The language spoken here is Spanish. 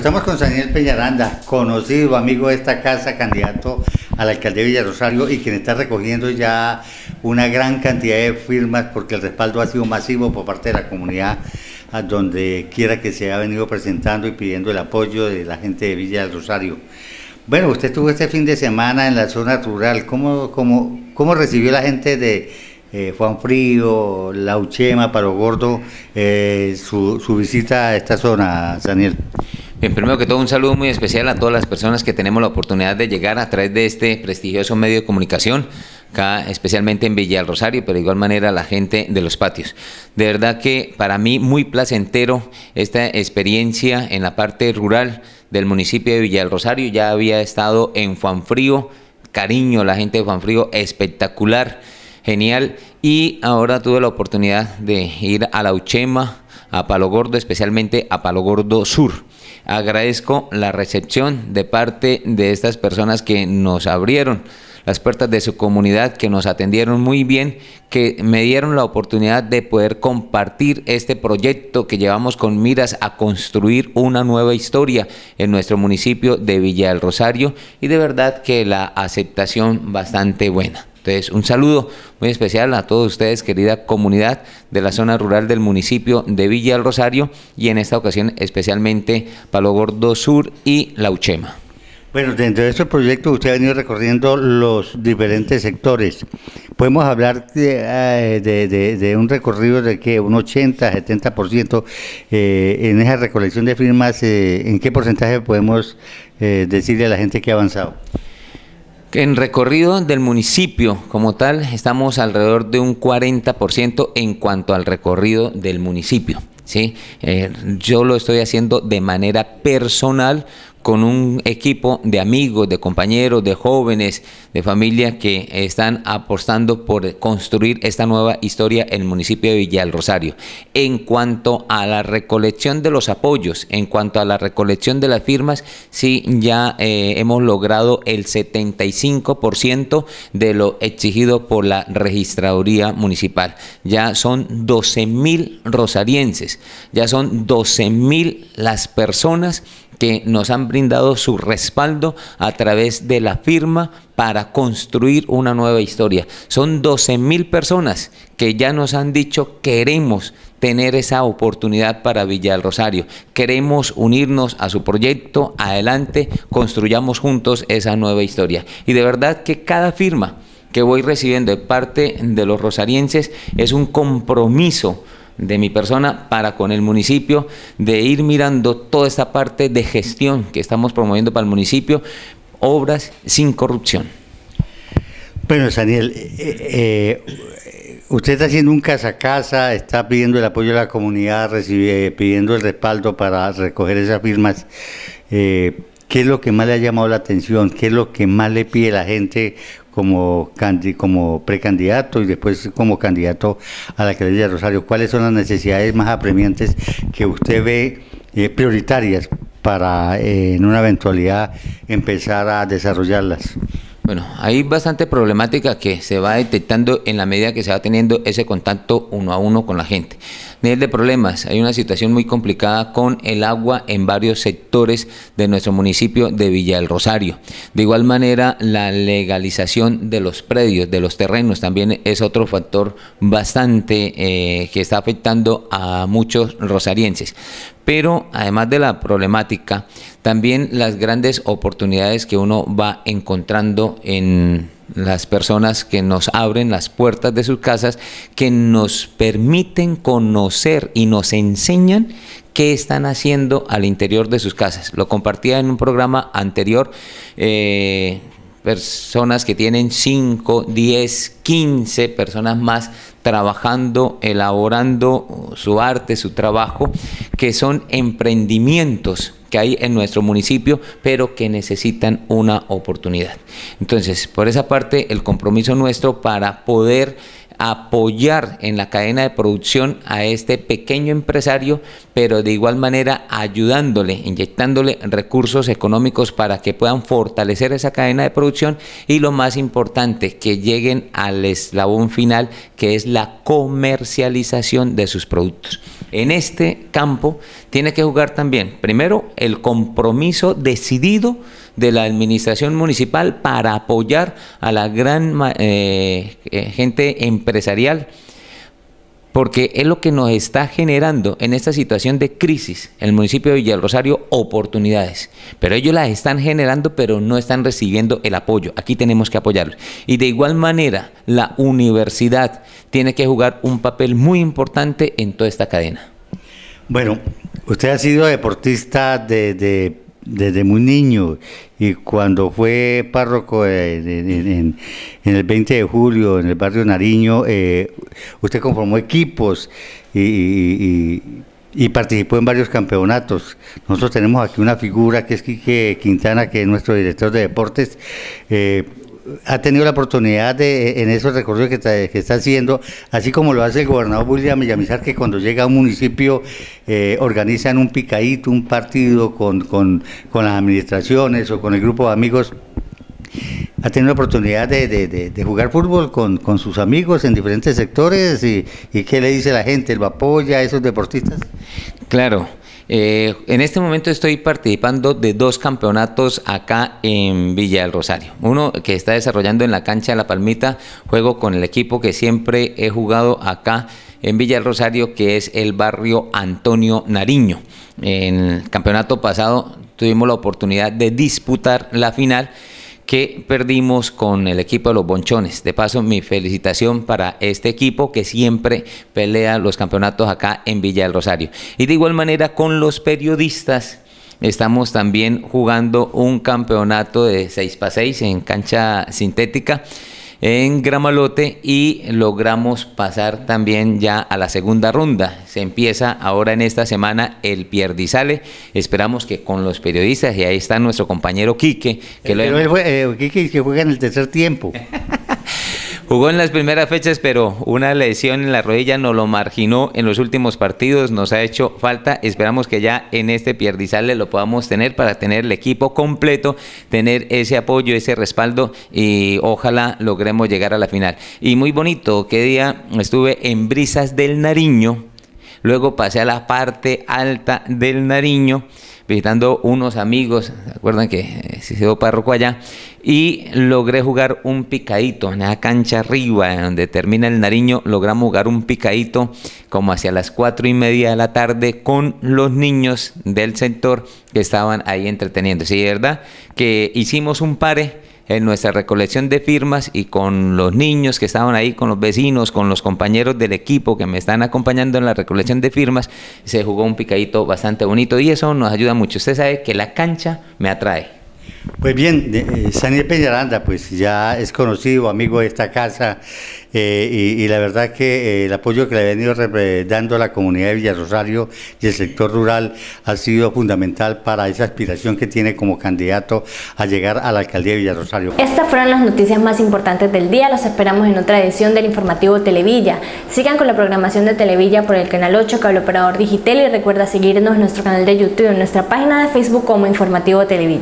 Estamos con Daniel Peñaranda, conocido amigo de esta casa, candidato a la alcaldía de Rosario y quien está recogiendo ya una gran cantidad de firmas porque el respaldo ha sido masivo por parte de la comunidad a donde quiera que se haya venido presentando y pidiendo el apoyo de la gente de Villa del Rosario. Bueno, usted estuvo este fin de semana en la zona rural, ¿cómo, cómo, cómo recibió la gente de eh, Juan Frío, Lauchema, Paro Gordo, eh, su, su visita a esta zona, Daniel? En primero que todo un saludo muy especial a todas las personas que tenemos la oportunidad de llegar a través de este prestigioso medio de comunicación, acá especialmente en Villa Rosario, pero de igual manera a la gente de los patios. De verdad que para mí muy placentero esta experiencia en la parte rural del municipio de Villa Rosario. Ya había estado en Juanfrío, cariño la gente de Juanfrío, espectacular, genial. Y ahora tuve la oportunidad de ir a La Uchema, a Palo Gordo, especialmente a Palo Gordo Sur Agradezco la recepción de parte de estas personas que nos abrieron las puertas de su comunidad, que nos atendieron muy bien, que me dieron la oportunidad de poder compartir este proyecto que llevamos con miras a construir una nueva historia en nuestro municipio de Villa del Rosario y de verdad que la aceptación bastante buena. Entonces, un saludo muy especial a todos ustedes, querida comunidad de la zona rural del municipio de Villa del Rosario y en esta ocasión especialmente Palo Gordo Sur y Lauchema. Bueno, dentro de este proyecto usted ha venido recorriendo los diferentes sectores. Podemos hablar de, eh, un recorrido de que un 80, 70% eh, en esa recolección de firmas, eh, ¿en qué porcentaje podemos decirle a la gente que ha avanzado? En recorrido del municipio como tal, estamos alrededor de un 40% en cuanto al recorrido del municipio. ¿sí? Eh, yo lo estoy haciendo de manera personal con un equipo de amigos, de compañeros, de jóvenes, de familias que están apostando por construir esta nueva historia en el municipio de Villa Rosario. En cuanto a la recolección de los apoyos, en cuanto a la recolección de las firmas, sí, ya eh, hemos logrado el 75% de lo exigido por la registraduría municipal. Ya son 12 mil rosarienses, ya son 12 mil las personas que nos han brindado su respaldo a través de la firma para construir una nueva historia. Son 12 mil personas que ya nos han dicho queremos tener esa oportunidad para Villa del Rosario. Queremos unirnos a su proyecto, adelante, construyamos juntos esa nueva historia. Y de verdad que cada firma que voy recibiendo de parte de los rosarienses es un compromiso de mi persona para con el municipio, de ir mirando toda esta parte de gestión que estamos promoviendo para el municipio, obras sin corrupción. Bueno, Daniel, eh, eh, usted está haciendo un casa a casa, está pidiendo el apoyo de la comunidad, recibe, pidiendo el respaldo para recoger esas firmas. Eh, ¿Qué es lo que más le ha llamado la atención? ¿Qué es lo que más le pide la gente como, como precandidato y después como candidato a la alcaldía de Rosario. ¿Cuáles son las necesidades más apremiantes que usted ve eh, prioritarias para eh, en una eventualidad empezar a desarrollarlas? Bueno, hay bastante problemática que se va detectando en la medida que se va teniendo ese contacto uno a uno con la gente nivel de problemas. Hay una situación muy complicada con el agua en varios sectores de nuestro municipio de Villa del Rosario. De igual manera, la legalización de los predios, de los terrenos, también es otro factor bastante eh, que está afectando a muchos rosarienses. Pero además de la problemática, también las grandes oportunidades que uno va encontrando en las personas que nos abren las puertas de sus casas, que nos permiten conocer y nos enseñan qué están haciendo al interior de sus casas. Lo compartía en un programa anterior. Eh, personas que tienen 5, 10, 15 personas más trabajando, elaborando su arte, su trabajo, que son emprendimientos que hay en nuestro municipio, pero que necesitan una oportunidad. Entonces, por esa parte, el compromiso nuestro para poder apoyar en la cadena de producción a este pequeño empresario, pero de igual manera ayudándole, inyectándole recursos económicos para que puedan fortalecer esa cadena de producción y lo más importante, que lleguen al eslabón final, que es la comercialización de sus productos en este campo tiene que jugar también, primero, el compromiso decidido de la administración municipal para apoyar a la gran eh, eh, gente empresarial porque es lo que nos está generando en esta situación de crisis el municipio de Villa Rosario oportunidades. Pero ellos las están generando, pero no están recibiendo el apoyo. Aquí tenemos que apoyarlos. Y de igual manera, la universidad tiene que jugar un papel muy importante en toda esta cadena. Bueno, usted ha sido deportista de desde muy niño y cuando fue párroco eh, en, el 20 de julio en el barrio Nariño, eh, usted conformó equipos y, participó en varios campeonatos. Nosotros tenemos aquí una figura que es Quique Quintana, que es nuestro director de deportes. Eh, ha tenido la oportunidad de, en esos recorridos que está, haciendo, así como lo hace el gobernador William Villamizar, que cuando llega a un municipio eh, organizan un picadito, un partido con, las administraciones o con el grupo de amigos ha tenido la oportunidad de, jugar fútbol con, con, sus amigos en diferentes sectores y, y qué le dice la gente, lo apoya a esos deportistas. Claro, eh, en este momento estoy participando de dos campeonatos acá en Villa del Rosario. Uno que está desarrollando en la cancha de La Palmita, juego con el equipo que siempre he jugado acá en Villa del Rosario, que es el barrio Antonio Nariño. En el campeonato pasado tuvimos la oportunidad de disputar la final que perdimos con el equipo de los Bonchones. De paso, mi felicitación para este equipo que siempre pelea los campeonatos acá en Villa del Rosario. Y de igual manera con los periodistas. Estamos también jugando un campeonato de 6x6 en cancha sintética en Gramalote y logramos pasar también ya a la segunda ronda. Se empieza ahora en esta semana el Pierdizale. Esperamos que con los periodistas, y ahí está nuestro compañero Quique. Que eh, eh, Quique que juega en el tercer tiempo. Jugó en las primeras fechas, pero una lesión en la rodilla nos lo marginó en los últimos partidos, nos ha hecho falta. Esperamos que ya en este pierdizale lo podamos tener para tener el equipo completo, tener ese apoyo, ese respaldo y ojalá logremos llegar a la final. Y muy bonito, qué día estuve en Brisas del Nariño Luego pasé a la parte alta del Nariño, visitando unos amigos, ¿se acuerdan que eh, se hizo párroco allá? Y logré jugar un picadito en la cancha arriba, donde termina el Nariño, logramos jugar un picadito como hacia las cuatro y media de la tarde con los niños del sector que estaban ahí entreteniendo. Sí, ¿verdad? Que hicimos un pare en nuestra recolección de firmas y con los niños que estaban ahí, con los vecinos, con los compañeros del equipo que me están acompañando en la recolección de firmas, se jugó un picadito bastante bonito y eso nos ayuda mucho. Usted sabe que la cancha me atrae. Pues bien, eh, Saniel Peñaranda, pues ya es conocido, amigo de esta casa, eh, y, la verdad que eh, el apoyo que le ha venido dando a la comunidad de Rosario y el sector rural ha sido fundamental para esa aspiración que tiene como candidato a llegar a la alcaldía de Rosario. Estas fueron las noticias más importantes del día, los esperamos en otra edición del informativo Televilla. Sigan con la programación de Televilla por el canal 8, cable operador digital, y recuerda seguirnos en nuestro canal de YouTube, en nuestra página de Facebook como Informativo Televilla.